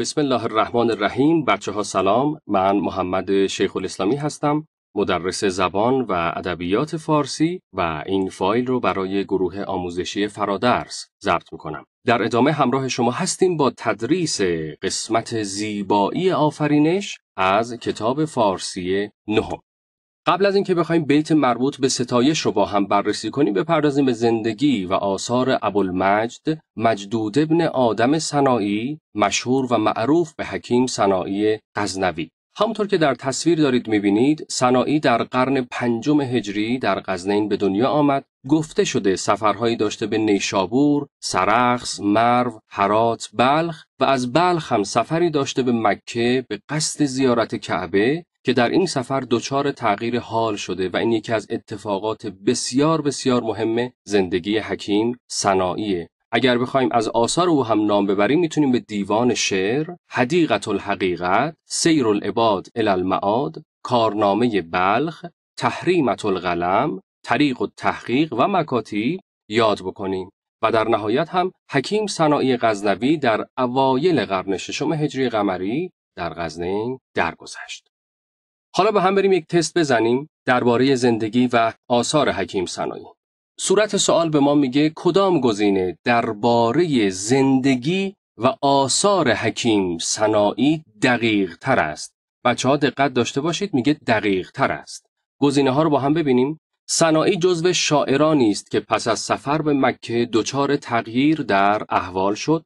بسم الله الرحمن الرحیم بچه ها سلام من محمد شیخ الاسلامی هستم مدرس زبان و ادبیات فارسی و این فایل رو برای گروه آموزشی فرادرس ضبط میکنم در ادامه همراه شما هستیم با تدریس قسمت زیبایی آفرینش از کتاب فارسی نهم قبل از اینکه بخوایم بیت مربوط به ستایش رو با هم بررسی کنیم بپردازیم به زندگی و آثار ابوالمجد مجدود ابن آدم سنایی مشهور و معروف به حکیم سنایی غزنوی همطور که در تصویر دارید میبینید سنایی در قرن پنجم هجری در قزنین به دنیا آمد گفته شده سفرهایی داشته به نیشابور، سرخس، مرو، حرات، بلخ و از بلخ هم سفری داشته به مکه به قصد زیارت کعبه که در این سفر دچار تغییر حال شده و این یکی از اتفاقات بسیار بسیار مهم زندگی حکیم سناییه اگر بخوایم از آثار او هم نام ببریم میتونیم به دیوان شعر، حدیقت الحقیقت، سیر العباد المعاد، کارنامه بلخ، تحریمت القلم، طریق و تحقیق و مکاتی یاد بکنیم و در نهایت هم حکیم صناعی غزنوی در اوایل قرن ششم هجری قمری در غزنین درگذشت. حالا با هم بریم یک تست بزنیم درباره زندگی و آثار حکیم سنایی. صورت سوال به ما میگه کدام گزینه درباره زندگی و آثار حکیم سنایی دقیق تر است. بچه ها دقت داشته باشید میگه دقیق تر است. گزینه ها رو با هم ببینیم. سنایی جزو شاعرانی است که پس از سفر به مکه دچار تغییر در احوال شد.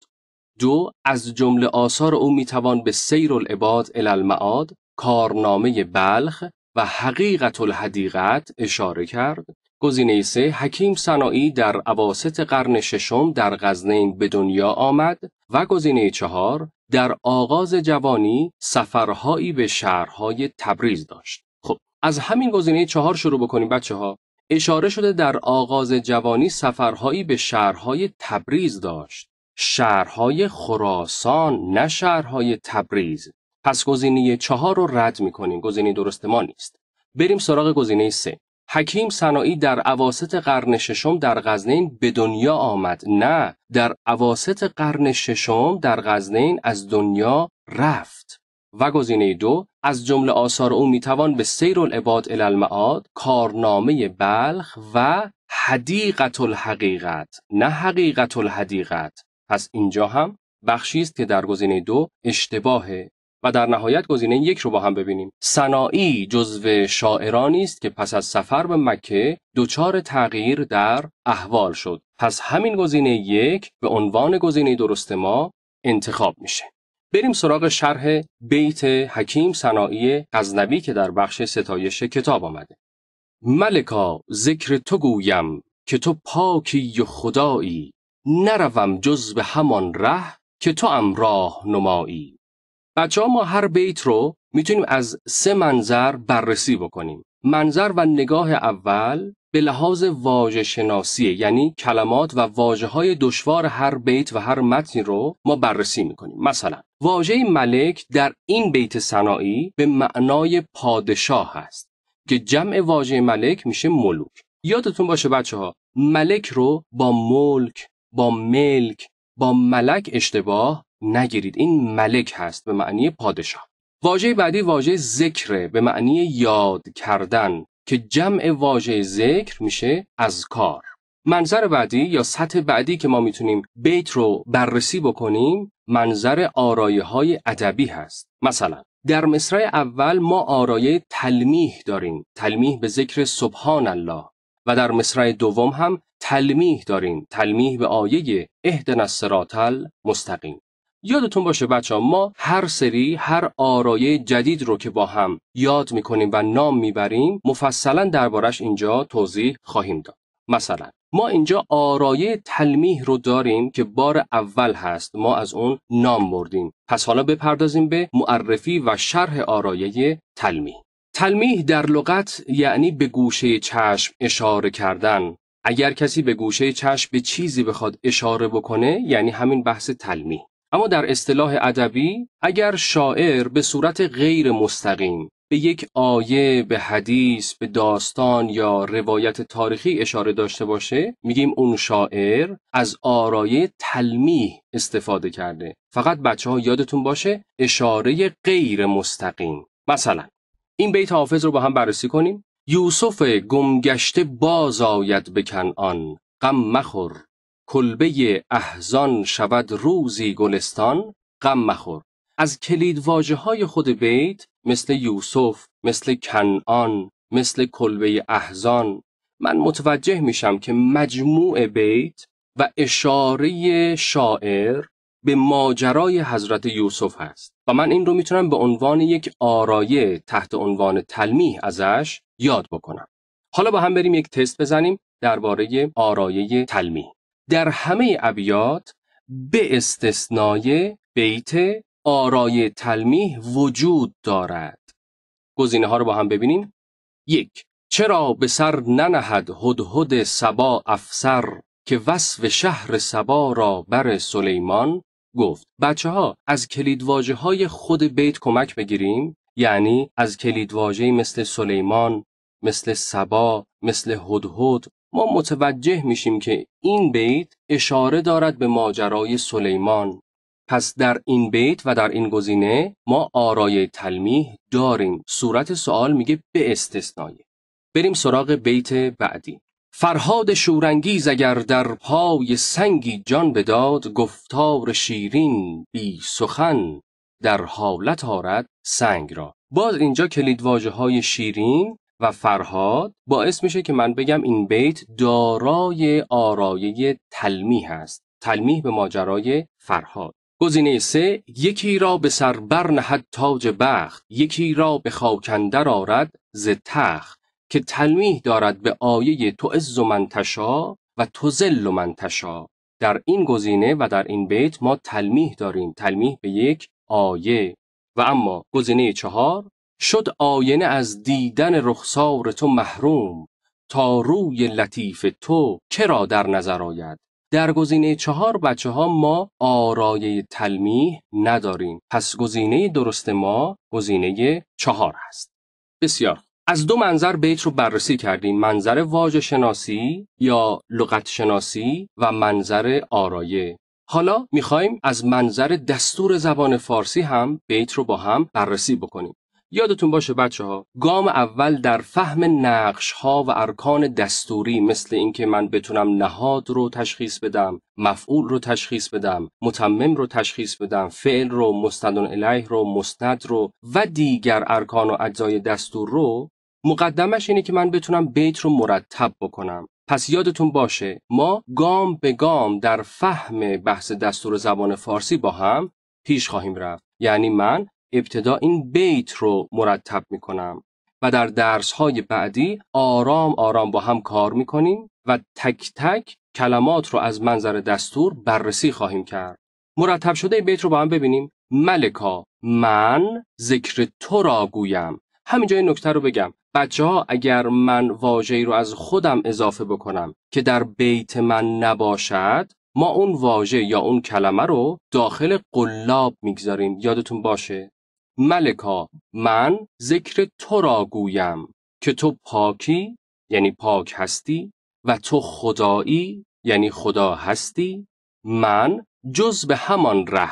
دو از جمله آثار او میتوان به سیر العباد الالمعاد کارنامه بلخ و حقیقت الحدیقت اشاره کرد گزینه سه حکیم صناعی در عواست قرن ششم در غزنین به دنیا آمد و گزینه چهار در آغاز جوانی سفرهایی به شهرهای تبریز داشت خب از همین گزینه چهار شروع بکنیم بچه ها اشاره شده در آغاز جوانی سفرهایی به شهرهای تبریز داشت شهرهای خراسان نه شهرهای تبریز پس گزینه چهار رو رد میکنیم گزینه درست ما نیست بریم سراغ گزینه سه حکیم صناعی در عواست قرن ششم در غزنین به دنیا آمد نه در عواست قرن ششم در غزنین از دنیا رفت و گزینه دو از جمله آثار او میتوان به سیر العباد الالمعاد کارنامه بلخ و حدیقت الحقیقت نه حقیقت الحدیقت پس اینجا هم بخشی است که در گزینه دو اشتباه و در نهایت گزینه یک رو با هم ببینیم سنائی جزو شاعرانی است که پس از سفر به مکه دچار تغییر در احوال شد پس همین گزینه یک به عنوان گزینه درست ما انتخاب میشه بریم سراغ شرح بیت حکیم صناعی غزنوی که در بخش ستایش کتاب آمده ملکا ذکر تو گویم که تو پاکی و خدایی نروم جز به همان ره که تو ام نمایی بچه ها ما هر بیت رو میتونیم از سه منظر بررسی بکنیم. منظر و نگاه اول به لحاظ واجه شناسی یعنی کلمات و واجه های دشوار هر بیت و هر متنی رو ما بررسی میکنیم. مثلا واژه ملک در این بیت صناعی به معنای پادشاه هست که جمع واژه ملک میشه ملوک. یادتون باشه بچه ها ملک رو با ملک، با ملک، با ملک اشتباه نگیرید این ملک هست به معنی پادشاه واژه بعدی واژه ذکر به معنی یاد کردن که جمع واژه ذکر میشه از کار منظر بعدی یا سطح بعدی که ما میتونیم بیت رو بررسی بکنیم منظر آرایه های ادبی هست مثلا در مصرع اول ما آرایه تلمیح داریم تلمیح به ذکر سبحان الله و در مصرع دوم هم تلمیح داریم تلمیح به آیه اهدن الصراط مستقیم یادتون باشه بچه ما هر سری هر آرایه جدید رو که با هم یاد میکنیم و نام میبریم مفصلا دربارش اینجا توضیح خواهیم داد مثلا ما اینجا آرایه تلمیح رو داریم که بار اول هست ما از اون نام بردیم پس حالا بپردازیم به معرفی و شرح آرایه تلمیح تلمیح در لغت یعنی به گوشه چشم اشاره کردن اگر کسی به گوشه چشم به چیزی بخواد اشاره بکنه یعنی همین بحث تلمیح اما در اصطلاح ادبی اگر شاعر به صورت غیر مستقیم به یک آیه به حدیث به داستان یا روایت تاریخی اشاره داشته باشه میگیم اون شاعر از آرایه تلمیح استفاده کرده فقط بچه ها یادتون باشه اشاره غیر مستقیم مثلا این بیت حافظ رو با هم بررسی کنیم یوسف گمگشته باز آید بکن آن غم مخور کلبه احزان شود روزی گلستان غم مخور از کلید واجه های خود بیت مثل یوسف مثل کنعان مثل کلبه احزان من متوجه میشم که مجموع بیت و اشاره شاعر به ماجرای حضرت یوسف هست و من این رو میتونم به عنوان یک آرایه تحت عنوان تلمیح ازش یاد بکنم حالا با هم بریم یک تست بزنیم درباره آرایه تلمیح در همه ابیات به استثنای بیت آرای تلمیح وجود دارد گزینه ها رو با هم ببینیم یک چرا به سر ننهد هدهد سبا افسر که وصف شهر سبا را بر سلیمان گفت بچه ها از کلیدواجه های خود بیت کمک بگیریم یعنی از کلیدواجه مثل سلیمان مثل سبا مثل هدهد ما متوجه میشیم که این بیت اشاره دارد به ماجرای سلیمان پس در این بیت و در این گزینه ما آرای تلمیح داریم صورت سوال میگه به استثنایه بریم سراغ بیت بعدی فرهاد شورانگیز اگر در پای سنگی جان بداد گفتار شیرین بی سخن در حالت آرد سنگ را باز اینجا کلیدواژه های شیرین و فرهاد باعث میشه که من بگم این بیت دارای آرایه تلمیح است تلمیح به ماجرای فرهاد گزینه سه یکی را به سر تاج بخت یکی را به خاکندر آرد ز تخت که تلمیح دارد به آیه تو از منتشا و تو زل تشا در این گزینه و در این بیت ما تلمیح داریم تلمیح به یک آیه و اما گزینه چهار شد آینه از دیدن رخسار تو محروم تا روی لطیف تو چرا در نظر آید در گزینه چهار بچه ها ما آرایه تلمیح نداریم پس گزینه درست ما گزینه چهار است بسیار از دو منظر بیت رو بررسی کردیم منظر واجه شناسی یا لغت شناسی و منظر آرایه حالا میخوایم از منظر دستور زبان فارسی هم بیت رو با هم بررسی بکنیم یادتون باشه بچه ها گام اول در فهم نقش ها و ارکان دستوری مثل اینکه من بتونم نهاد رو تشخیص بدم مفعول رو تشخیص بدم متمم رو تشخیص بدم فعل رو مستند الیه رو مستند رو و دیگر ارکان و اجزای دستور رو مقدمش اینه که من بتونم بیت رو مرتب بکنم پس یادتون باشه ما گام به گام در فهم بحث دستور زبان فارسی با هم پیش خواهیم رفت یعنی من ابتدا این بیت رو مرتب کنم و در درس های بعدی آرام آرام با هم کار می کنیم و تک تک کلمات رو از منظر دستور بررسی خواهیم کرد. مرتب شده بیت رو با هم ببینیم. ملکا من ذکر تو را گویم. همینجا این نکته رو بگم. بچه ها اگر من واژه‌ای رو از خودم اضافه بکنم که در بیت من نباشد ما اون واژه یا اون کلمه رو داخل قلاب میگذاریم یادتون باشه ملکا من ذکر تو را گویم که تو پاکی یعنی پاک هستی و تو خدایی یعنی خدا هستی من جز به همان ره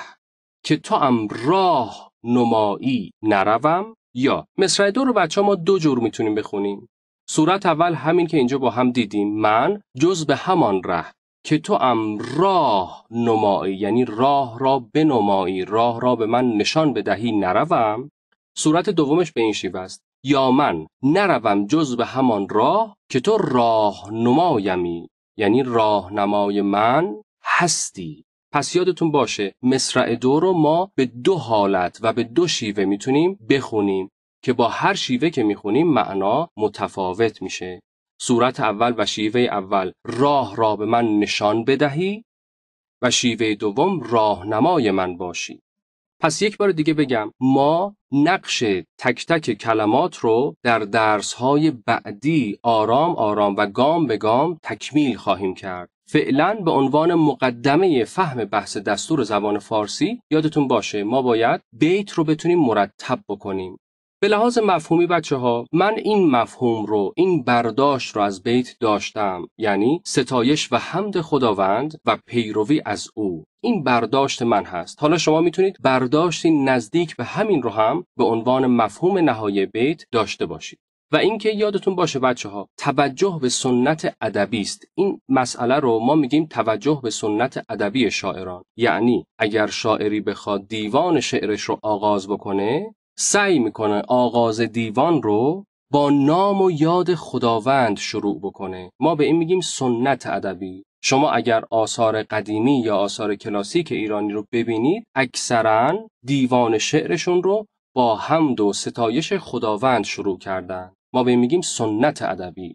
که تو ام راه نمایی نروم یا مصرع دو رو بچه ما دو جور میتونیم بخونیم صورت اول همین که اینجا با هم دیدیم من جز به همان ره که تو ام راه نمایی یعنی راه را بنمایی راه را به من نشان بدهی نروم صورت دومش به این شیوه است یا من نروم جز به همان راه که تو راه نمایمی یعنی راهنمای من هستی پس یادتون باشه مصرع دو رو ما به دو حالت و به دو شیوه میتونیم بخونیم که با هر شیوه که میخونیم معنا متفاوت میشه صورت اول و شیوه اول راه را به من نشان بدهی و شیوه دوم راهنمای من باشی پس یک بار دیگه بگم ما نقش تک تک کلمات رو در درس های بعدی آرام آرام و گام به گام تکمیل خواهیم کرد فعلا به عنوان مقدمه فهم بحث دستور زبان فارسی یادتون باشه ما باید بیت رو بتونیم مرتب بکنیم به لحاظ مفهومی بچه ها من این مفهوم رو این برداشت رو از بیت داشتم یعنی ستایش و حمد خداوند و پیروی از او این برداشت من هست حالا شما میتونید برداشتی نزدیک به همین رو هم به عنوان مفهوم نهای بیت داشته باشید و اینکه یادتون باشه بچه ها توجه به سنت ادبی است این مسئله رو ما میگیم توجه به سنت ادبی شاعران یعنی اگر شاعری بخواد دیوان شعرش رو آغاز بکنه سعی میکنه آغاز دیوان رو با نام و یاد خداوند شروع بکنه ما به این میگیم سنت ادبی شما اگر آثار قدیمی یا آثار کلاسیک ایرانی رو ببینید اکثرا دیوان شعرشون رو با حمد و ستایش خداوند شروع کردن ما به این میگیم سنت ادبی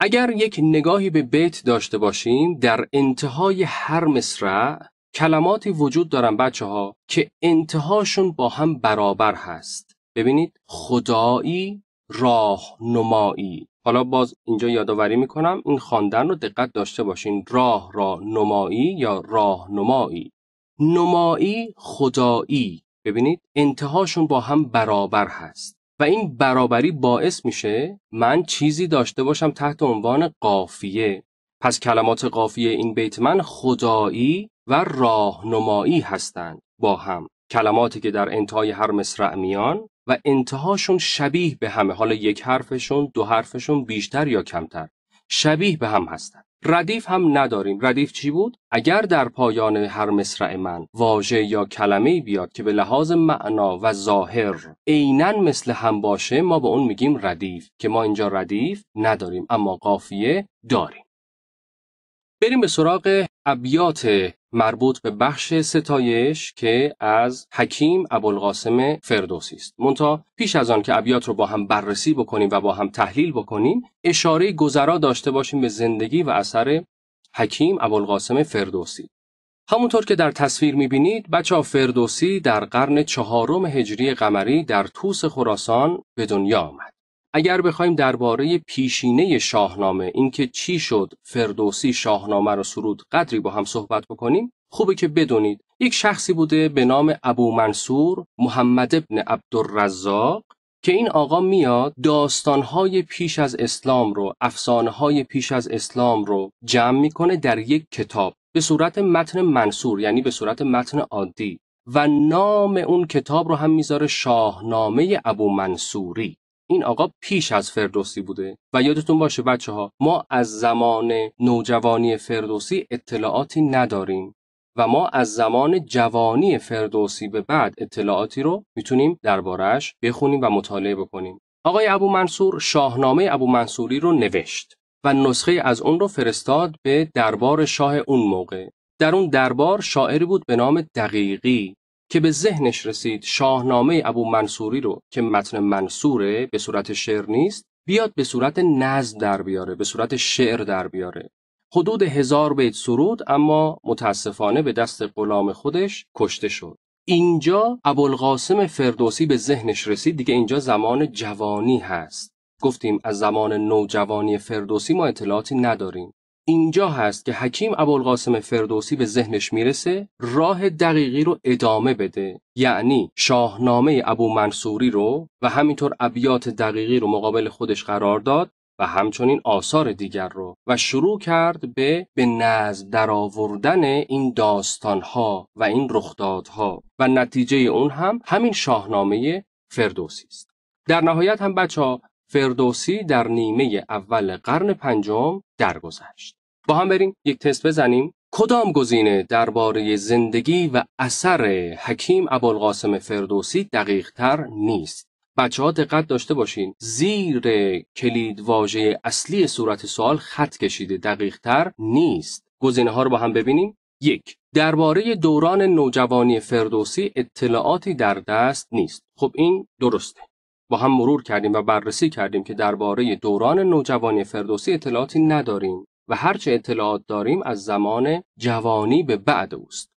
اگر یک نگاهی به بیت داشته باشیم در انتهای هر مصرع کلماتی وجود دارن بچه ها که انتهاشون با هم برابر هست ببینید خدایی راهنمایی حالا باز اینجا یادآوری میکنم این خواندن رو دقت داشته باشین راه را نمایی یا راهنمایی نمایی خدایی ببینید انتهاشون با هم برابر هست و این برابری باعث میشه من چیزی داشته باشم تحت عنوان قافیه پس کلمات قافیه این بیت من خدایی و راهنمایی هستند با هم کلماتی که در انتهای هر مصرع میان و انتهاشون شبیه به همه حالا یک حرفشون دو حرفشون بیشتر یا کمتر شبیه به هم هستند ردیف هم نداریم ردیف چی بود اگر در پایان هر مصرع من واژه یا کلمه بیاد که به لحاظ معنا و ظاهر عینا مثل هم باشه ما به با اون میگیم ردیف که ما اینجا ردیف نداریم اما قافیه داریم بریم به سراغ ابیات مربوط به بخش ستایش که از حکیم ابوالقاسم فردوسی است مونتا پیش از آن که ابیات رو با هم بررسی بکنیم و با هم تحلیل بکنیم اشاره گذرا داشته باشیم به زندگی و اثر حکیم ابوالقاسم فردوسی همونطور که در تصویر میبینید بچه فردوسی در قرن چهارم هجری قمری در توس خراسان به دنیا آمد اگر بخوایم درباره پیشینه شاهنامه اینکه چی شد فردوسی شاهنامه رو سرود قدری با هم صحبت بکنیم خوبه که بدونید یک شخصی بوده به نام ابو منصور محمد ابن عبدالرزاق که این آقا میاد داستانهای پیش از اسلام رو افسانه‌های پیش از اسلام رو جمع میکنه در یک کتاب به صورت متن منصور یعنی به صورت متن عادی و نام اون کتاب رو هم میذاره شاهنامه ابو منصوری این آقا پیش از فردوسی بوده و یادتون باشه بچه ها ما از زمان نوجوانی فردوسی اطلاعاتی نداریم و ما از زمان جوانی فردوسی به بعد اطلاعاتی رو میتونیم دربارش بخونیم و مطالعه بکنیم. آقای ابو منصور شاهنامه ابو منصوری رو نوشت و نسخه از اون رو فرستاد به دربار شاه اون موقع. در اون دربار شاعری بود به نام دقیقی که به ذهنش رسید شاهنامه ابو منصوری رو که متن منصوره به صورت شعر نیست بیاد به صورت نزد در بیاره به صورت شعر در بیاره حدود هزار بیت سرود اما متاسفانه به دست غلام خودش کشته شد اینجا ابوالقاسم فردوسی به ذهنش رسید دیگه اینجا زمان جوانی هست گفتیم از زمان نوجوانی فردوسی ما اطلاعاتی نداریم اینجا هست که حکیم ابوالقاسم فردوسی به ذهنش میرسه راه دقیقی رو ادامه بده یعنی شاهنامه ابو منصوری رو و همینطور ابیات دقیقی رو مقابل خودش قرار داد و همچنین آثار دیگر رو و شروع کرد به به نزد درآوردن این داستانها و این رخدادها و نتیجه اون هم همین شاهنامه فردوسی است در نهایت هم بچه ها فردوسی در نیمه اول قرن پنجم درگذشت با هم بریم یک تست بزنیم کدام گزینه درباره زندگی و اثر حکیم ابوالقاسم فردوسی دقیق تر نیست بچه ها دقت داشته باشین زیر کلید واژه اصلی صورت سوال خط کشیده دقیق تر نیست گزینه ها رو با هم ببینیم یک درباره دوران نوجوانی فردوسی اطلاعاتی در دست نیست خب این درسته با هم مرور کردیم و بررسی کردیم که درباره دوران نوجوانی فردوسی اطلاعاتی نداریم و هرچه اطلاعات داریم از زمان جوانی به بعد است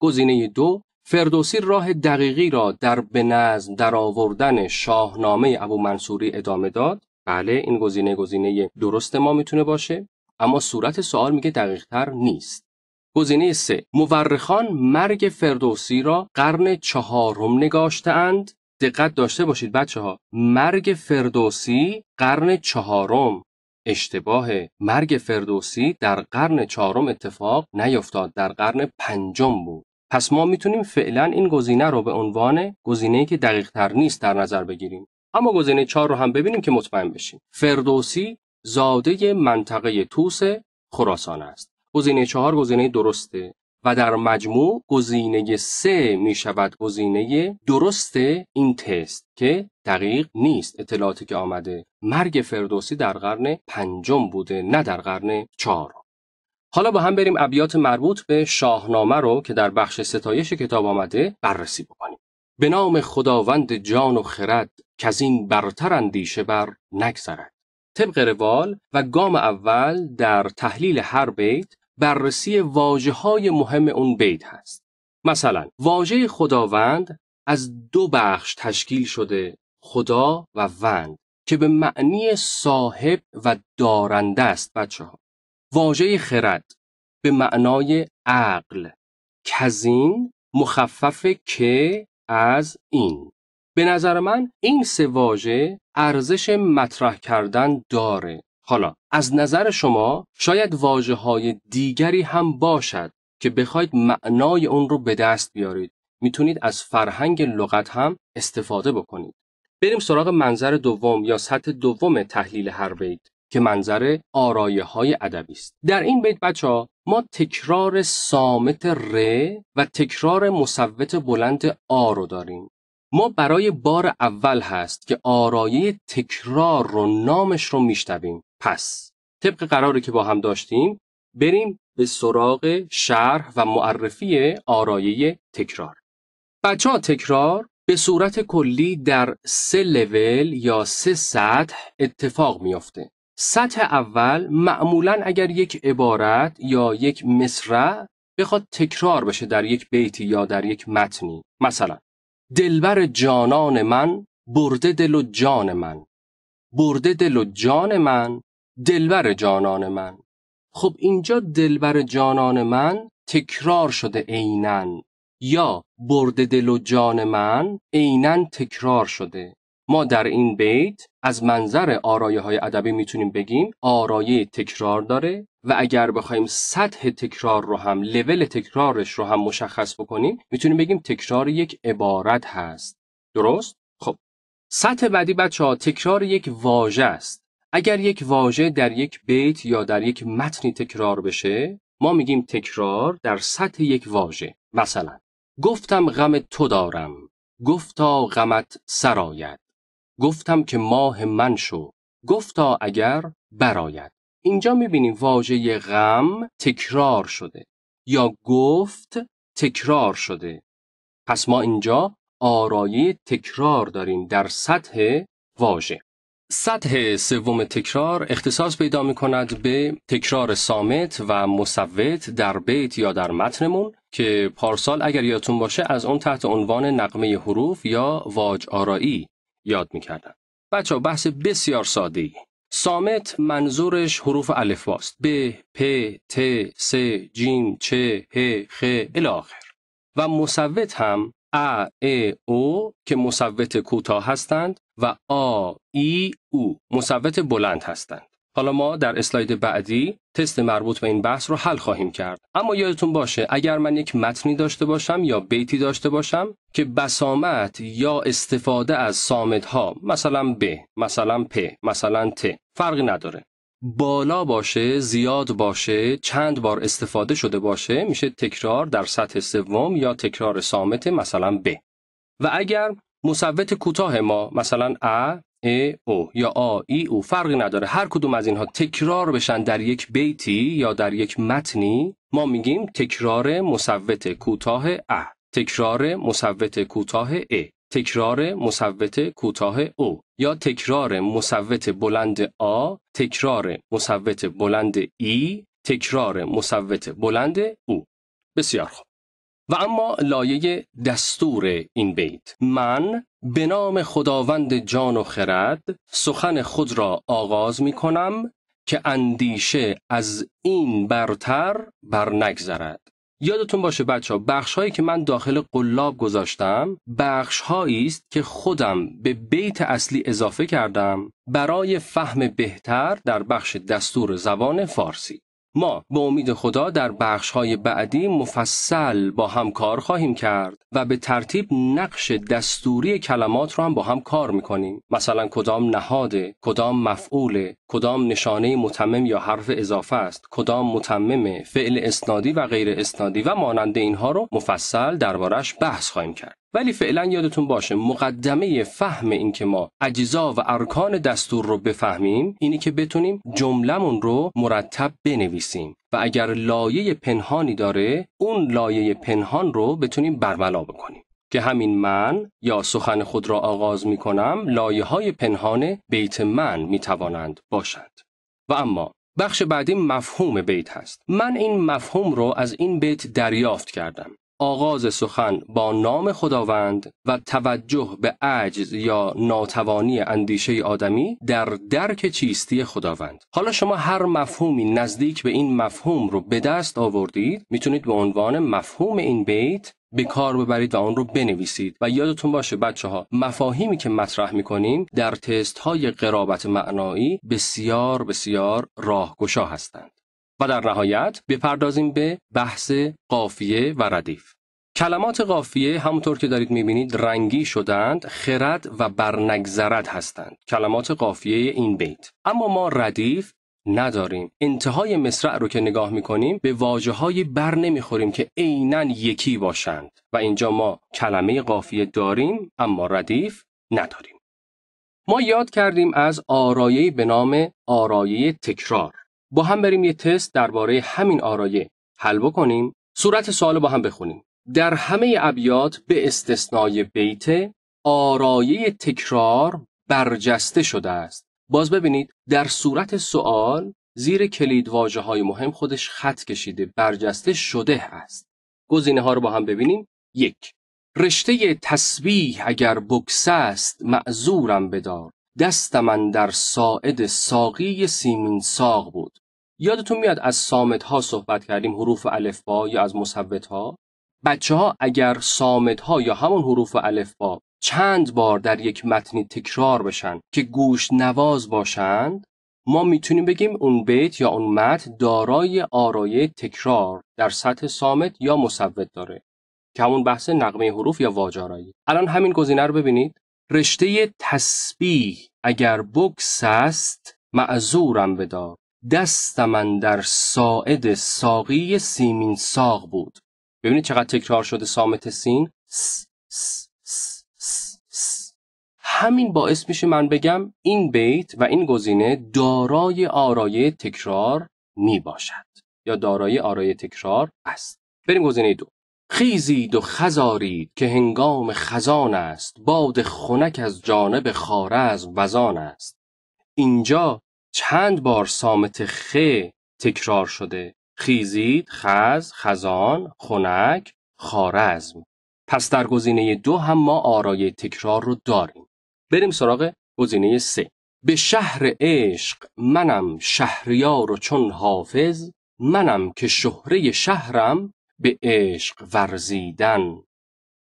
گزینه دو فردوسی راه دقیقی را در به نظم در آوردن شاهنامه ابو منصوری ادامه داد. بله این گزینه گزینه درست ما میتونه باشه اما صورت سوال میگه دقیق تر نیست. گزینه سه مورخان مرگ فردوسی را قرن چهارم اند. دقت داشته باشید بچه ها مرگ فردوسی قرن چهارم اشتباه مرگ فردوسی در قرن چهارم اتفاق نیفتاد در قرن پنجم بود پس ما میتونیم فعلا این گزینه رو به عنوان گزینه‌ای که دقیق تر نیست در نظر بگیریم اما گزینه چهار رو هم ببینیم که مطمئن بشیم فردوسی زاده منطقه توس خراسان است گزینه چهار گزینه درسته و در مجموع گزینه سه می شود گزینه درست این تست که دقیق نیست اطلاعاتی که آمده مرگ فردوسی در قرن پنجم بوده نه در قرن چهارم حالا با هم بریم ابیات مربوط به شاهنامه رو که در بخش ستایش کتاب آمده بررسی بکنیم به نام خداوند جان و خرد که از این برتر اندیشه بر نگذرد طبق روال و گام اول در تحلیل هر بیت بررسی واجه های مهم اون بیت هست. مثلا واژه خداوند از دو بخش تشکیل شده خدا و وند که به معنی صاحب و دارنده است بچه ها. واجه خرد به معنای عقل کزین مخفف که از این به نظر من این سه واژه ارزش مطرح کردن داره حالا از نظر شما شاید واجه های دیگری هم باشد که بخواید معنای اون رو به دست بیارید میتونید از فرهنگ لغت هم استفاده بکنید بریم سراغ منظر دوم یا سطح دوم تحلیل هر بیت که منظر آرایه های ادبی است در این بیت بچه ها ما تکرار سامت ر و تکرار مصوت بلند آ رو داریم ما برای بار اول هست که آرایه تکرار رو نامش رو میشتبیم پس طبق قراری که با هم داشتیم بریم به سراغ شرح و معرفی آرایه تکرار بچه ها تکرار به صورت کلی در سه لول یا سه سطح اتفاق میافته سطح اول معمولا اگر یک عبارت یا یک مصرع بخواد تکرار بشه در یک بیتی یا در یک متنی مثلا دلبر جانان من برده دل و جان من برده دل و جان من دلبر جانان من خب اینجا دلبر جانان من تکرار شده عیناً یا برد دل و جان من عینا تکرار شده ما در این بیت از منظر آرایه های ادبی میتونیم بگیم آرایه تکرار داره و اگر بخوایم سطح تکرار رو هم لول تکرارش رو هم مشخص بکنیم میتونیم بگیم تکرار یک عبارت هست درست خب سطح بعدی بچه ها تکرار یک واژه است اگر یک واژه در یک بیت یا در یک متنی تکرار بشه ما میگیم تکرار در سطح یک واژه مثلا گفتم غم تو دارم گفتا غمت سرایت گفتم که ماه من شو گفتا اگر براید اینجا میبینیم واژه غم تکرار شده یا گفت تکرار شده پس ما اینجا آرایه تکرار داریم در سطح واژه سطح سوم تکرار اختصاص پیدا می کند به تکرار سامت و مصوت در بیت یا در متنمون که پارسال اگر یادتون باشه از اون تحت عنوان نقمه حروف یا واج آرایی یاد می کردن. بچه بحث بسیار ساده ای. سامت منظورش حروف الف باست. ب، پ، ت، س، جیم، چ، ه، خ، الاخر و مصوت هم ا، ا، او که مصوت کوتاه هستند و آ ای او مصوت بلند هستند. حالا ما در اسلاید بعدی تست مربوط به این بحث رو حل خواهیم کرد اما یادتون باشه اگر من یک متنی داشته باشم یا بیتی داشته باشم که بسامت یا استفاده از سامدها مثلا ب مثلا پ مثلا ت فرقی نداره بالا باشه زیاد باشه چند بار استفاده شده باشه میشه تکرار در سطح سوم یا تکرار سامت مثلا ب و اگر مصوت کوتاه ما مثلا ا ا او یا آ ای او فرقی نداره هر کدوم از اینها تکرار بشن در یک بیتی یا در یک متنی ما میگیم تکرار مصوت کوتاه ا تکرار مصوت کوتاه ا تکرار مصوت کوتاه او یا تکرار مصوت بلند آ تکرار مصوت بلند ای تکرار مصوت بلند او بسیار خوب و اما لایه دستور این بیت من به نام خداوند جان و خرد سخن خود را آغاز می کنم که اندیشه از این برتر بر نگذرد یادتون باشه بچه ها بخش هایی که من داخل قلاب گذاشتم بخش هایی است که خودم به بیت اصلی اضافه کردم برای فهم بهتر در بخش دستور زبان فارسی ما به امید خدا در بخش بعدی مفصل با هم کار خواهیم کرد و به ترتیب نقش دستوری کلمات را هم با هم کار میکنیم مثلا کدام نهاده کدام مفعوله کدام نشانه متمم یا حرف اضافه است کدام متممه فعل اسنادی و غیر اسنادی و مانند اینها رو مفصل دربارش بحث خواهیم کرد ولی فعلا یادتون باشه مقدمه فهم این که ما اجزا و ارکان دستور رو بفهمیم اینی که بتونیم جملمون رو مرتب بنویسیم و اگر لایه پنهانی داره اون لایه پنهان رو بتونیم برملا بکنیم که همین من یا سخن خود را آغاز می کنم لایه های پنهان بیت من می توانند باشند و اما بخش بعدی مفهوم بیت هست من این مفهوم رو از این بیت دریافت کردم آغاز سخن با نام خداوند و توجه به عجز یا ناتوانی اندیشه آدمی در درک چیستی خداوند حالا شما هر مفهومی نزدیک به این مفهوم رو به دست آوردید میتونید به عنوان مفهوم این بیت به کار ببرید و آن رو بنویسید و یادتون باشه بچه ها مفاهیمی که مطرح میکنیم در تست های قرابت معنایی بسیار بسیار راهگشا هستند و در نهایت بپردازیم به بحث قافیه و ردیف. کلمات قافیه همونطور که دارید میبینید رنگی شدند، خرد و برنگذرد هستند. کلمات قافیه این بیت. اما ما ردیف نداریم. انتهای مصرع رو که نگاه میکنیم به واجه های بر نمیخوریم که عینا یکی باشند و اینجا ما کلمه قافیه داریم اما ردیف نداریم. ما یاد کردیم از آرایه به نام آرایه تکرار. با هم بریم یه تست درباره همین آرایه حل بکنیم صورت سوال با هم بخونیم در همه ابیات به استثنای بیت آرایه تکرار برجسته شده است باز ببینید در صورت سوال زیر کلید واجه های مهم خودش خط کشیده برجسته شده است گزینه ها رو با هم ببینیم یک رشته تسبیح اگر بکس است معذورم بدار دست من در ساعد ساقی سیمین ساق بود یادتون میاد از سامت ها صحبت کردیم حروف الف با یا از مصوت ها بچه ها اگر سامت ها یا همون حروف الف با چند بار در یک متنی تکرار بشن که گوش نواز باشند ما میتونیم بگیم اون بیت یا اون متن دارای آرایه تکرار در سطح سامت یا مصوت داره که همون بحث نقمه حروف یا واجارایی الان همین گزینه رو ببینید رشته تسبیح اگر بکس است معذورم بدار دست من در ساعد ساقی سیمین ساق بود ببینید چقدر تکرار شده سامت سین س همین باعث میشه من بگم این بیت و این گزینه دارای آرای تکرار می باشد یا دارای آرای تکرار است بریم گزینه دو خیزید و خزارید که هنگام خزان است باد خنک از جانب خارز وزان است اینجا چند بار سامت خ تکرار شده خیزید خز خزان خنک خارزم پس در گزینه دو هم ما آرای تکرار رو داریم بریم سراغ گزینه سه به شهر عشق منم شهریار و چون حافظ منم که شهره شهرم به عشق ورزیدن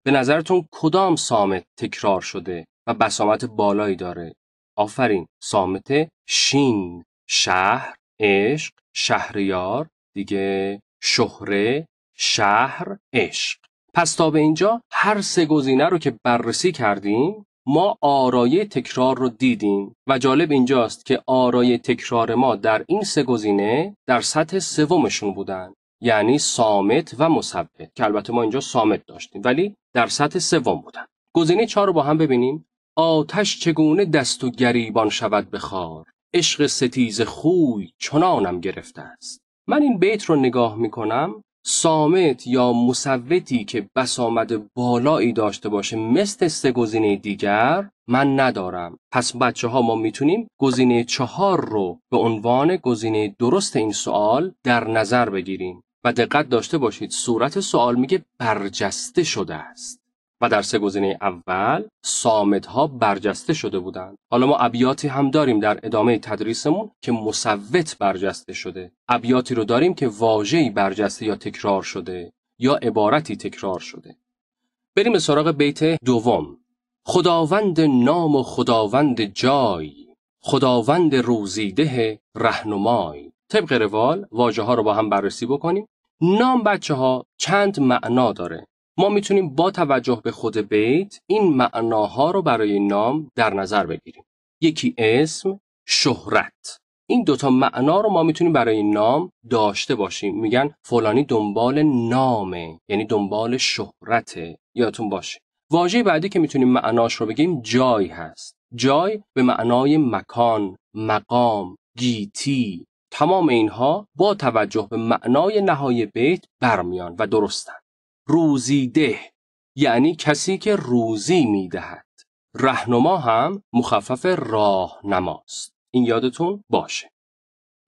به نظرتون کدام سامت تکرار شده و بسامت بالایی داره آفرین سامت شین شهر عشق شهریار دیگه شهره شهر عشق پس تا به اینجا هر سه گزینه رو که بررسی کردیم ما آرای تکرار رو دیدیم و جالب اینجاست که آرای تکرار ما در این سه گزینه در سطح سومشون بودن یعنی سامت و مثبت که البته ما اینجا سامت داشتیم ولی در سطح سوم بودن گزینه چهار رو با هم ببینیم آتش چگونه دست و گریبان شود بخار عشق ستیز خوی چنانم گرفته است من این بیت رو نگاه میکنم سامت یا مصوتی که بسامد آمد بالایی داشته باشه مثل سه گزینه دیگر من ندارم پس بچه ها ما میتونیم گزینه چهار رو به عنوان گزینه درست این سوال در نظر بگیریم و دقت داشته باشید صورت سوال میگه برجسته شده است و در سه گزینه اول ها برجسته شده بودند حالا ما ابیاتی هم داریم در ادامه تدریسمون که مصوت برجسته شده ابیاتی رو داریم که واژه‌ای برجسته یا تکرار شده یا عبارتی تکرار شده بریم به سراغ بیت دوم خداوند نام و خداوند جای خداوند روزیده رهنمای طبق روال واژه ها رو با هم بررسی بکنیم نام بچه ها چند معنا داره ما میتونیم با توجه به خود بیت این معناها رو برای نام در نظر بگیریم یکی اسم شهرت این دوتا معنا رو ما میتونیم برای نام داشته باشیم میگن فلانی دنبال نامه یعنی دنبال شهرته یادتون باشه واژه بعدی که میتونیم معناش رو بگیم جای هست جای به معنای مکان مقام گیتی تمام اینها با توجه به معنای نهای بیت برمیان و درستن روزیده یعنی کسی که روزی میدهد رهنما هم مخفف راهنماست این یادتون باشه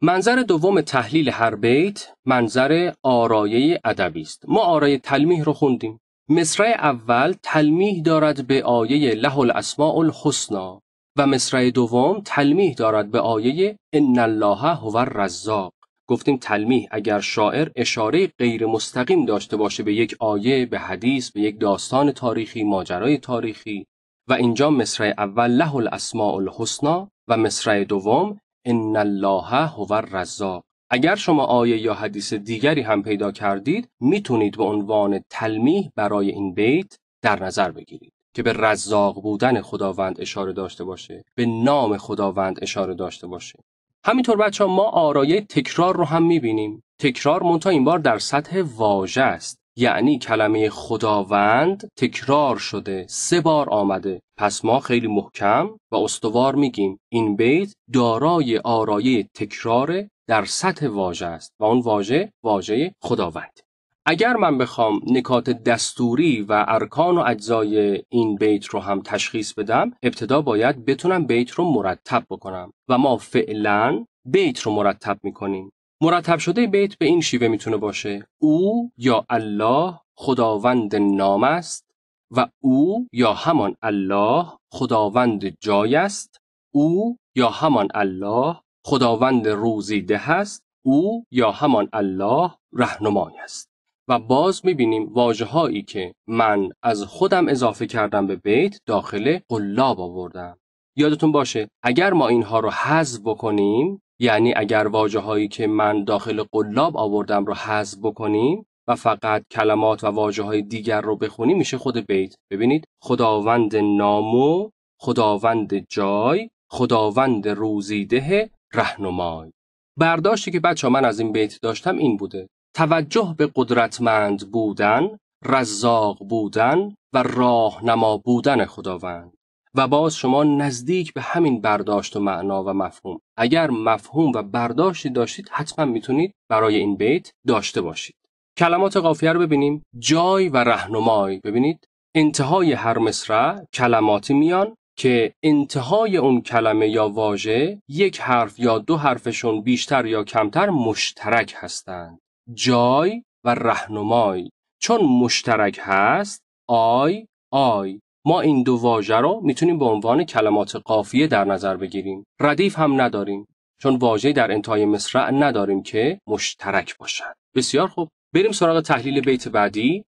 منظر دوم تحلیل هر بیت منظر آرایه ادبی است ما آرای تلمیح رو خوندیم مصرع اول تلمیح دارد به آیه له الاسماء الحسنا و مصرع دوم تلمیح دارد به آیه ان الله هو الرزاق گفتیم تلمیح اگر شاعر اشاره غیر مستقیم داشته باشه به یک آیه به حدیث به یک داستان تاریخی ماجرای تاریخی و اینجا مصرع اول له الاسماء الحسنا و مصرع دوم ان الله هو الرزاق اگر شما آیه یا حدیث دیگری هم پیدا کردید میتونید به عنوان تلمیح برای این بیت در نظر بگیرید که به رزاق بودن خداوند اشاره داشته باشه به نام خداوند اشاره داشته باشه همینطور بچه ها ما آرایه تکرار رو هم میبینیم تکرار منتها این بار در سطح واژه است یعنی کلمه خداوند تکرار شده سه بار آمده پس ما خیلی محکم و استوار میگیم این بیت دارای آرایه تکرار در سطح واژه است و اون واژه واژه خداوند اگر من بخوام نکات دستوری و ارکان و اجزای این بیت رو هم تشخیص بدم ابتدا باید بتونم بیت رو مرتب بکنم و ما فعلا بیت رو مرتب میکنیم مرتب شده بیت به این شیوه میتونه باشه او یا الله خداوند نام است و او یا همان الله خداوند جای است او یا همان الله خداوند روزیده است او یا همان الله رهنمای است و باز میبینیم واجه هایی که من از خودم اضافه کردم به بیت داخل قلاب آوردم. یادتون باشه اگر ما اینها رو حذف بکنیم یعنی اگر واجه هایی که من داخل قلاب آوردم رو حذف بکنیم و فقط کلمات و واجه های دیگر رو بخونیم میشه خود بیت ببینید خداوند نامو خداوند جای خداوند روزیده رهنمای برداشتی که بچه من از این بیت داشتم این بوده توجه به قدرتمند بودن، رزاق بودن و راهنما بودن خداوند و باز شما نزدیک به همین برداشت و معنا و مفهوم اگر مفهوم و برداشتی داشتید حتما میتونید برای این بیت داشته باشید کلمات قافیه رو ببینیم جای و رهنمای ببینید انتهای هر مصرع کلماتی میان که انتهای اون کلمه یا واژه یک حرف یا دو حرفشون بیشتر یا کمتر مشترک هستند جای و رهنمای چون مشترک هست آی آی ما این دو واژه رو میتونیم به عنوان کلمات قافیه در نظر بگیریم ردیف هم نداریم چون واژه در انتهای مصرع نداریم که مشترک باشد بسیار خوب بریم سراغ تحلیل بیت بعدی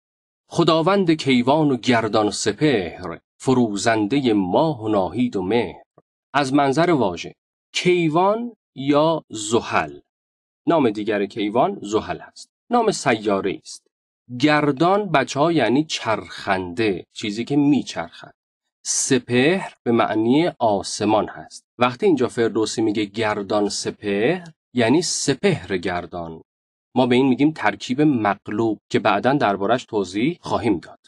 خداوند کیوان و گردان سپهر فروزنده ماه و ناهید و مهر از منظر واژه کیوان یا زحل نام دیگر کیوان زحل است نام سیاره است گردان بچه ها یعنی چرخنده چیزی که میچرخد سپهر به معنی آسمان هست وقتی اینجا فردوسی میگه گردان سپهر یعنی سپهر گردان ما به این میگیم ترکیب مقلوب که بعدا دربارش توضیح خواهیم داد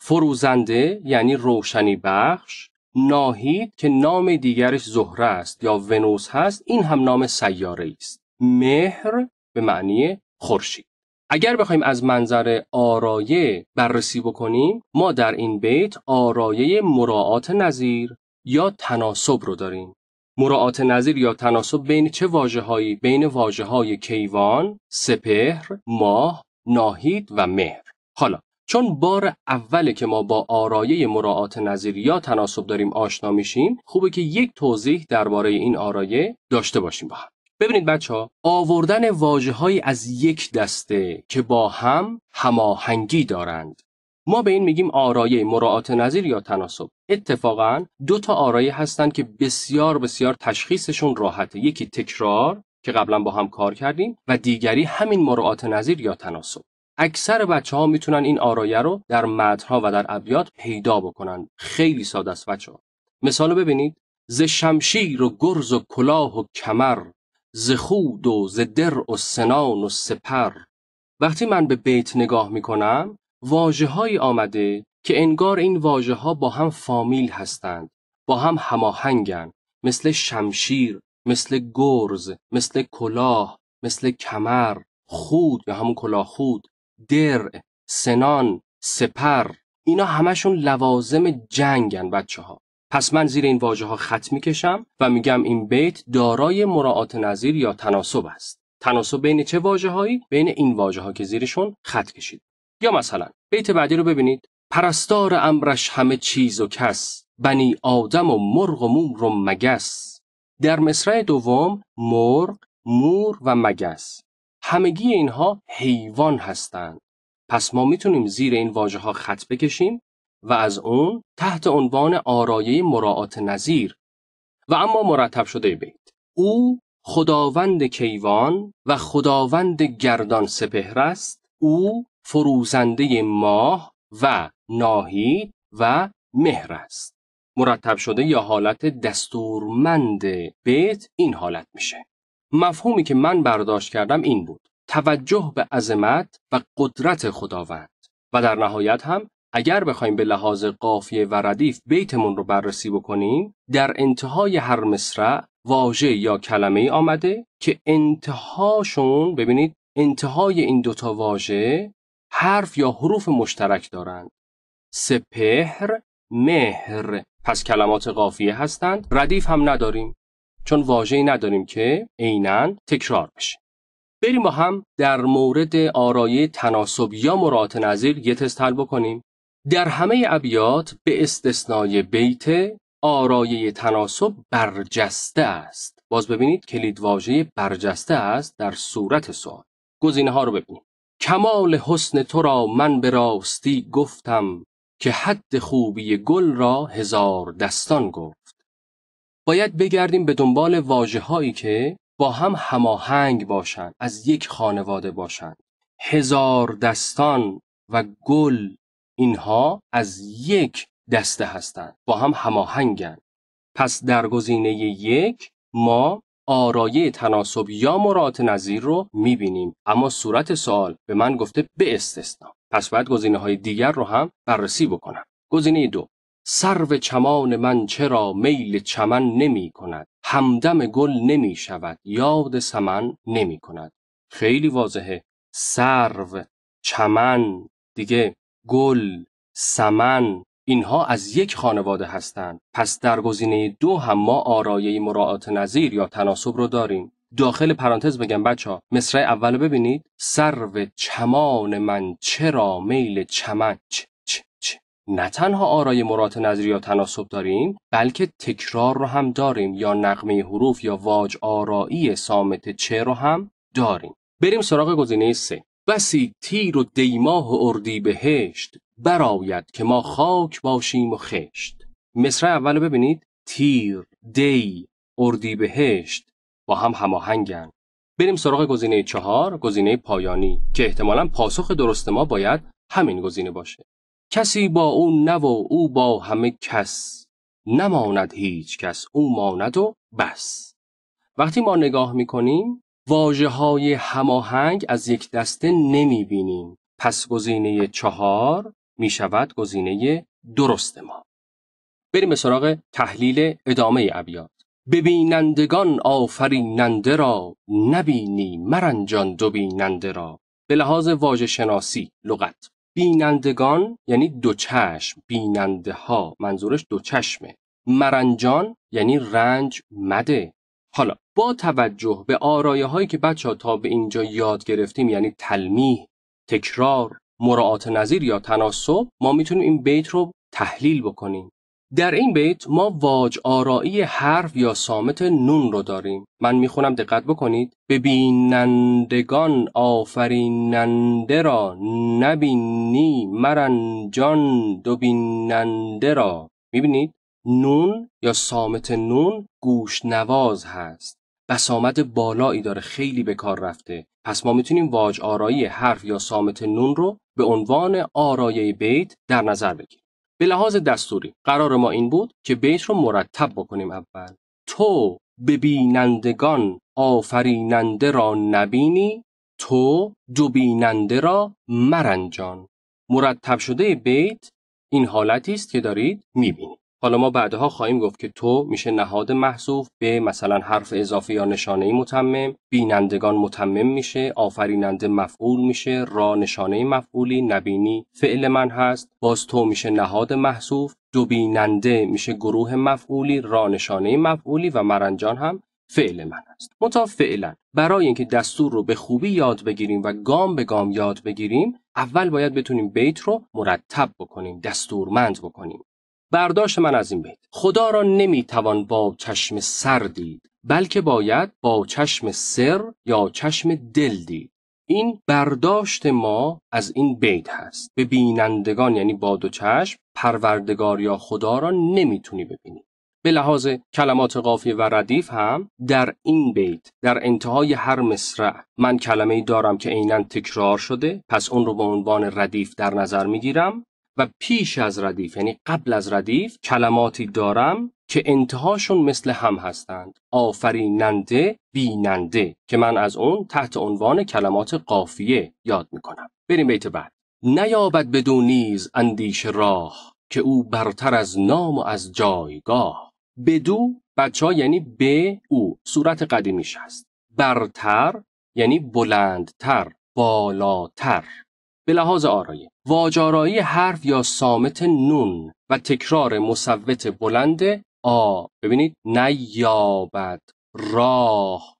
فروزنده یعنی روشنی بخش ناهید که نام دیگرش زهره است یا ونوس هست این هم نام سیاره است مهر به معنی خورشید اگر بخوایم از منظر آرایه بررسی بکنیم ما در این بیت آرایه مراعات نظیر یا تناسب رو داریم مراعات نظیر یا تناسب بین چه واجه هایی؟ بین واجه های کیوان، سپهر، ماه، ناهید و مهر حالا چون بار اوله که ما با آرایه مراعات نظیر یا تناسب داریم آشنا میشیم خوبه که یک توضیح درباره این آرایه داشته باشیم با هم ببینید بچه ها آوردن واژههایی از یک دسته که با هم هماهنگی دارند ما به این میگیم آرایه مراعات نظیر یا تناسب اتفاقا دو تا آرایه هستند که بسیار بسیار تشخیصشون راحته یکی تکرار که قبلا با هم کار کردیم و دیگری همین مراعات نظیر یا تناسب اکثر بچه ها میتونن این آرایه رو در متنها و در ابیات پیدا بکنن خیلی ساده است بچه ها مثال ببینید ز شمشیر و گرز و کلاه و کمر ز خود و ز در و سنان و سپر وقتی من به بیت نگاه میکنم واجه های آمده که انگار این واجه ها با هم فامیل هستند با هم هماهنگن مثل شمشیر مثل گرز مثل کلاه مثل کمر خود یا همون کلاه خود درع سنان سپر اینا همشون لوازم جنگن بچه ها پس من زیر این واژه ها خط میکشم و میگم این بیت دارای مراعات نظیر یا تناسب است. تناسب بین چه واجه هایی؟ بین این واژه ها که زیرشون خط کشید. یا مثلا بیت بعدی رو ببینید. پرستار امرش همه چیز و کس بنی آدم و مرغ و مور و مگس در مصرع دوم مرغ، مور و مگس همگی اینها حیوان هستند. پس ما میتونیم زیر این واژه ها خط بکشیم و از اون تحت عنوان آرایه مراعات نظیر و اما مرتب شده بیت او خداوند کیوان و خداوند گردان سپهر است او فروزنده ماه و ناهید و مهر است مرتب شده یا حالت دستورمند بیت این حالت میشه مفهومی که من برداشت کردم این بود توجه به عظمت و قدرت خداوند و در نهایت هم اگر بخوایم به لحاظ قافیه و ردیف بیتمون رو بررسی بکنیم در انتهای هر مصرع واژه یا کلمه ای آمده که انتهاشون ببینید انتهای این دوتا واژه حرف یا حروف مشترک دارند سپهر مهر پس کلمات قافیه هستند ردیف هم نداریم چون ای نداریم که عینا تکرار بشه بریم با هم در مورد آرایه تناسب یا مرات نظیر یه تست بکنیم در همه ابیات به استثنای بیت آرایه تناسب برجسته است باز ببینید کلید واژه برجسته است در صورت سوال گزینه ها رو ببینید کمال حسن تو را من به راستی گفتم که حد خوبی گل را هزار دستان گفت باید بگردیم به دنبال واجه هایی که با هم هماهنگ باشند از یک خانواده باشند هزار دستان و گل اینها از یک دسته هستند با هم هماهنگند پس در گزینه یک ما آرایه تناسب یا مرات نظیر رو میبینیم اما صورت سوال به من گفته به استثنا پس باید گزینه های دیگر رو هم بررسی بکنم گزینه دو سرو چمان من چرا میل چمن نمی کند همدم گل نمی شود یاد سمن نمی کند خیلی واضحه سرو چمن دیگه گل، سمن اینها از یک خانواده هستند پس در گزینه دو هم ما آرایه مراعات نظیر یا تناسب رو داریم داخل پرانتز بگم بچه ها مصرع اول ببینید سرو چمان من چرا میل چمن چ چ چ نه تنها آرای مرات نظیر یا تناسب داریم بلکه تکرار رو هم داریم یا نقمه حروف یا واج آرایی سامت چه رو هم داریم بریم سراغ گزینه سه بسی تیر و دیماه و اردی بهشت براید که ما خاک باشیم و خشت مصر اول ببینید تیر دی اردی بهشت با هم هماهنگن بریم سراغ گزینه چهار گزینه پایانی که احتمالا پاسخ درست ما باید همین گزینه باشه کسی با او نه و او با همه کس نماند هیچ کس او ماند و بس وقتی ما نگاه میکنیم واجه های هماهنگ از یک دسته نمی بینیم. پس گزینه چهار می شود گزینه درست ما. بریم به سراغ تحلیل ادامه ابیات. ببینندگان آفریننده را نبینی مرنجان دو بیننده را به لحاظ واجه شناسی لغت بینندگان یعنی دو چشم بیننده ها منظورش دو چشمه مرنجان یعنی رنج مده حالا با توجه به آرایه هایی که بچه ها تا به اینجا یاد گرفتیم یعنی تلمیح، تکرار، مراعات نظیر یا تناسب ما میتونیم این بیت رو تحلیل بکنیم. در این بیت ما واج آرایی حرف یا سامت نون رو داریم. من میخونم دقت بکنید. ببینندگان آفریننده را نبینی مرنجان دو بیننده را. میبینید؟ نون یا سامت نون گوش نواز هست بسامد بالایی داره خیلی به کار رفته پس ما میتونیم واج آرایی حرف یا سامت نون رو به عنوان آرایه بیت در نظر بگیریم به لحاظ دستوری قرار ما این بود که بیت رو مرتب بکنیم اول تو به بینندگان آفریننده را نبینی تو دو بیننده را مرنجان مرتب شده بیت این حالتی است که دارید میبینید حالا ما بعدها خواهیم گفت که تو میشه نهاد محذوف به مثلا حرف اضافه یا نشانه متمم بینندگان متمم میشه آفریننده مفعول میشه را نشانه مفعولی نبینی فعل من هست باز تو میشه نهاد محذوف دو بیننده میشه گروه مفعولی را نشانه مفعولی و مرنجان هم فعل من است متا فعلا برای اینکه دستور رو به خوبی یاد بگیریم و گام به گام یاد بگیریم اول باید بتونیم بیت رو مرتب بکنیم دستورمند بکنیم برداشت من از این بیت خدا را نمیتوان با چشم سر دید بلکه باید با چشم سر یا چشم دل دید این برداشت ما از این بیت هست به بینندگان یعنی با دو چشم پروردگار یا خدا را نمیتونی ببینی به لحاظ کلمات قافیه و ردیف هم در این بیت در انتهای هر مصرع من کلمه ای دارم که عینا تکرار شده پس اون رو به عنوان ردیف در نظر میگیرم و پیش از ردیف یعنی قبل از ردیف کلماتی دارم که انتهاشون مثل هم هستند آفریننده بیننده که من از اون تحت عنوان کلمات قافیه یاد میکنم بریم بیت بعد نیابد بدون نیز اندیش راه که او برتر از نام و از جایگاه بدو بچه ها یعنی به او صورت قدیمیش هست برتر یعنی بلندتر بالاتر به لحاظ آرایه واجارایی حرف یا سامت نون و تکرار مصوت بلند آ ببینید نیابد راه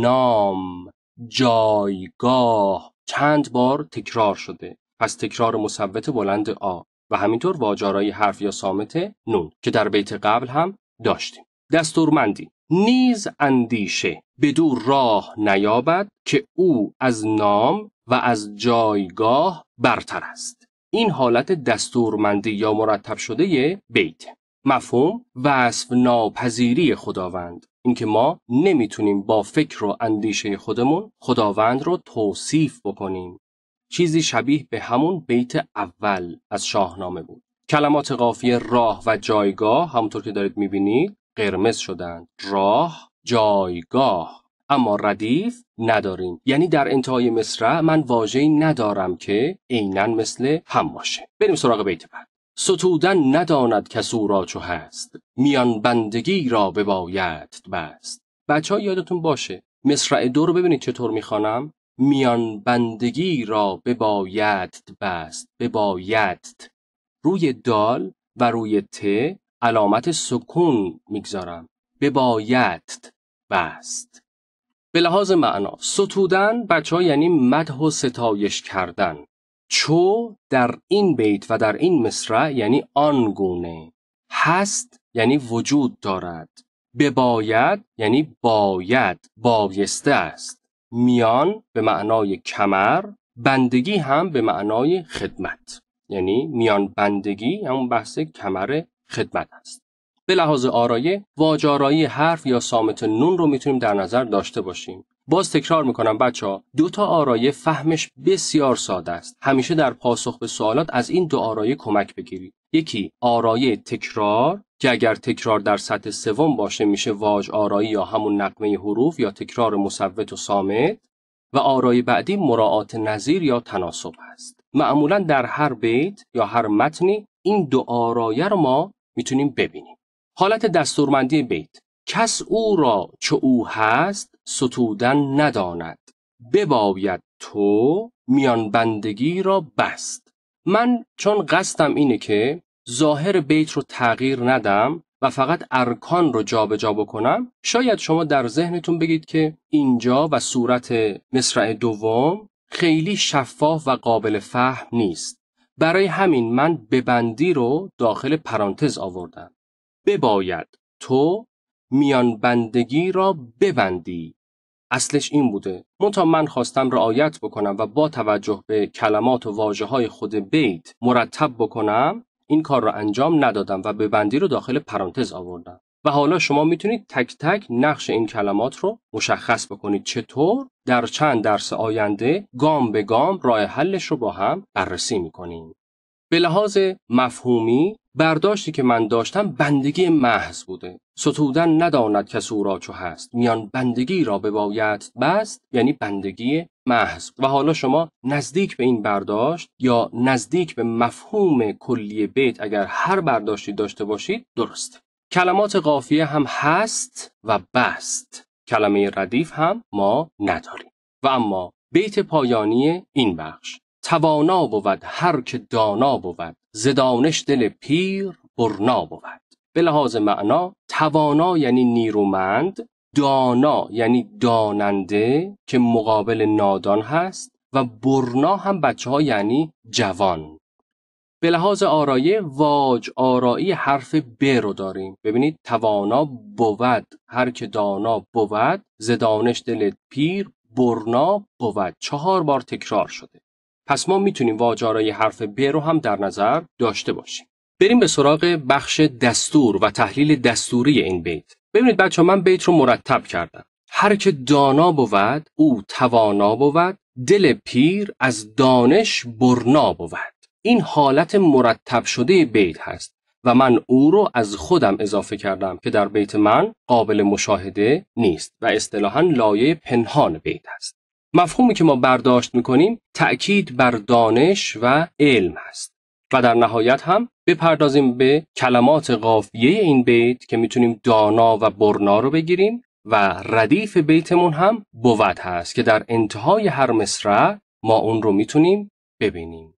نام جایگاه چند بار تکرار شده پس تکرار مصوت بلند آ و همینطور واجارایی حرف یا سامت نون که در بیت قبل هم داشتیم دستورمندی نیز اندیشه بدو راه نیابد که او از نام و از جایگاه برتر است این حالت دستورمندی یا مرتب شده بیت مفهوم وصف ناپذیری خداوند اینکه ما نمیتونیم با فکر و اندیشه خودمون خداوند رو توصیف بکنیم چیزی شبیه به همون بیت اول از شاهنامه بود کلمات قافیه راه و جایگاه همونطور که دارید میبینید قرمز شدند راه جایگاه اما ردیف نداریم یعنی در انتهای مصرع من واژه‌ای ندارم که عینا مثل هم باشه بریم سراغ بیت بعد ستودن نداند کسو را چو هست میان بندگی را بباید بست بچه ها یادتون باشه مصرع دو رو ببینید چطور میخوانم میان بندگی را بباید بست بباید روی دال و روی ت علامت سکون میگذارم به باید بست به لحاظ معنا ستودن بچه ها یعنی مدح و ستایش کردن چو در این بیت و در این مصرع یعنی آنگونه هست یعنی وجود دارد به باید یعنی باید بایسته است میان به معنای کمر بندگی هم به معنای خدمت یعنی میان بندگی همون بحث کمر خدمت است به لحاظ آرایه واجارایی حرف یا سامت نون رو میتونیم در نظر داشته باشیم باز تکرار میکنم بچه ها دو تا آرایه فهمش بسیار ساده است همیشه در پاسخ به سوالات از این دو آرایه کمک بگیرید یکی آرایه تکرار که اگر تکرار در سطح سوم باشه میشه واج آرایی یا همون نقمه حروف یا تکرار مصوت و سامت و آرای بعدی مراعات نظیر یا تناسب است معمولا در هر بیت یا هر متنی این دو آرایه رو ما میتونیم ببینیم حالت دستورمندی بیت کس او را چه او هست ستودن نداند بباید تو میان بندگی را بست من چون قصدم اینه که ظاهر بیت رو تغییر ندم و فقط ارکان رو جابجا بکنم شاید شما در ذهنتون بگید که اینجا و صورت مصرع دوم خیلی شفاف و قابل فهم نیست برای همین من ببندی رو داخل پرانتز آوردم بباید تو میان بندگی را ببندی اصلش این بوده تا من خواستم رعایت بکنم و با توجه به کلمات و واجه های خود بیت مرتب بکنم این کار را انجام ندادم و ببندی رو داخل پرانتز آوردم و حالا شما میتونید تک تک نقش این کلمات رو مشخص بکنید چطور در چند درس آینده گام به گام راه حلش رو با هم بررسی میکنیم. به لحاظ مفهومی برداشتی که من داشتم بندگی محض بوده ستودن نداند که او را چو هست میان بندگی را به باید بست یعنی بندگی محض و حالا شما نزدیک به این برداشت یا نزدیک به مفهوم کلی بیت اگر هر برداشتی داشته باشید درسته کلمات قافیه هم هست و بست کلمه ردیف هم ما نداریم و اما بیت پایانی این بخش توانا بود هر که دانا بود زدانش دل پیر برنا بود به لحاظ معنا توانا یعنی نیرومند دانا یعنی داننده که مقابل نادان هست و برنا هم بچه ها یعنی جوان به لحاظ آرایه واج آرایی حرف ب رو داریم ببینید توانا بود هر که دانا بود ز دانش دل پیر برنا بود چهار بار تکرار شده پس ما میتونیم واج آرایی حرف ب رو هم در نظر داشته باشیم بریم به سراغ بخش دستور و تحلیل دستوری این بیت ببینید بچه من بیت رو مرتب کردم هر که دانا بود او توانا بود دل پیر از دانش برنا بود این حالت مرتب شده بیت هست و من او رو از خودم اضافه کردم که در بیت من قابل مشاهده نیست و اصطلاحا لایه پنهان بیت هست. مفهومی که ما برداشت میکنیم تأکید بر دانش و علم است. و در نهایت هم بپردازیم به کلمات قافیه این بیت که میتونیم دانا و برنا رو بگیریم و ردیف بیتمون هم بود هست که در انتهای هر مصرع ما اون رو میتونیم ببینیم.